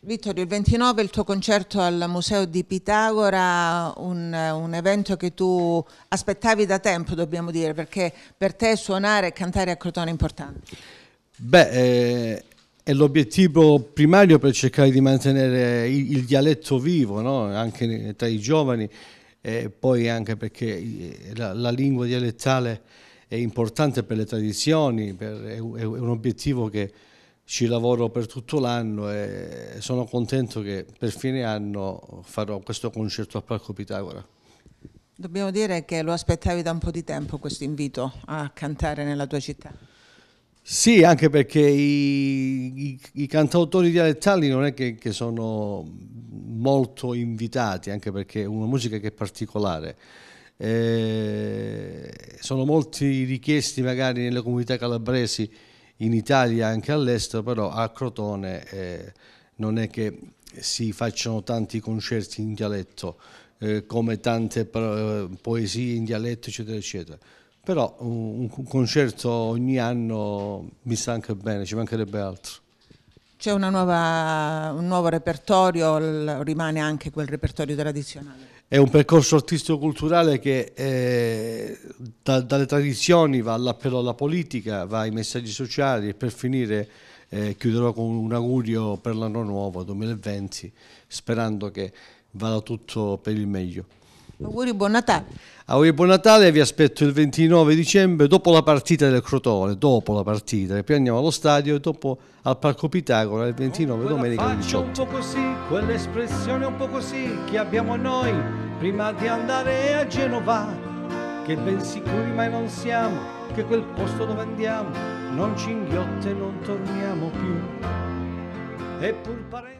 Vittorio, il 29 il tuo concerto al Museo di Pitagora, un, un, evento che tu aspettavi da tempo, dobbiamo dire, perché per te suonare e cantare a Crotone è importante. Beh, eh, è l'obiettivo primario per cercare di mantenere il, il dialetto vivo, no? anche tra i giovani, e poi anche perché eh, la, la lingua dialettale è importante per le tradizioni, per, è, è un obiettivo che ci lavoro per tutto l'anno e sono contento che per fine anno farò questo concerto al Parco Pitagora. Dobbiamo dire che lo aspettavi da un po' di tempo questo invito a cantare nella tua città. Sì, anche perché i, i, i cantautori dialettali non è che, che, sono molto invitati, anche perché è una musica che è particolare. Eh, sono molti richiesti magari nelle comunità calabresi in Italia e anche all'estero, però a Crotone eh, non è che si facciano tanti concerti in dialetto, eh, come tante eh, poesie in dialetto, eccetera, eccetera. Però un, un concerto ogni anno mi sta anche bene, ci mancherebbe altro. C'è un nuovo repertorio, rimane anche quel repertorio tradizionale? È un percorso artistico-culturale che eh, da, dalle tradizioni va all'appello alla politica, va ai messaggi sociali e per finire eh, chiuderò con un augurio per l'anno nuovo 2020, sperando che vada tutto per il meglio. Auguri, buon Natale. Auguri, buon Natale, vi aspetto il 29 dicembre dopo la partita del Crotone, dopo la partita, e poi andiamo allo stadio e dopo al Parco Pitagora il 29 Con domenica Faccio 18. un po' così, quell'espressione un po' così che abbiamo noi prima di andare a Genova, che ben sicuri mai non siamo che quel posto dove andiamo non ci inghiotte non torniamo più. E pur pare...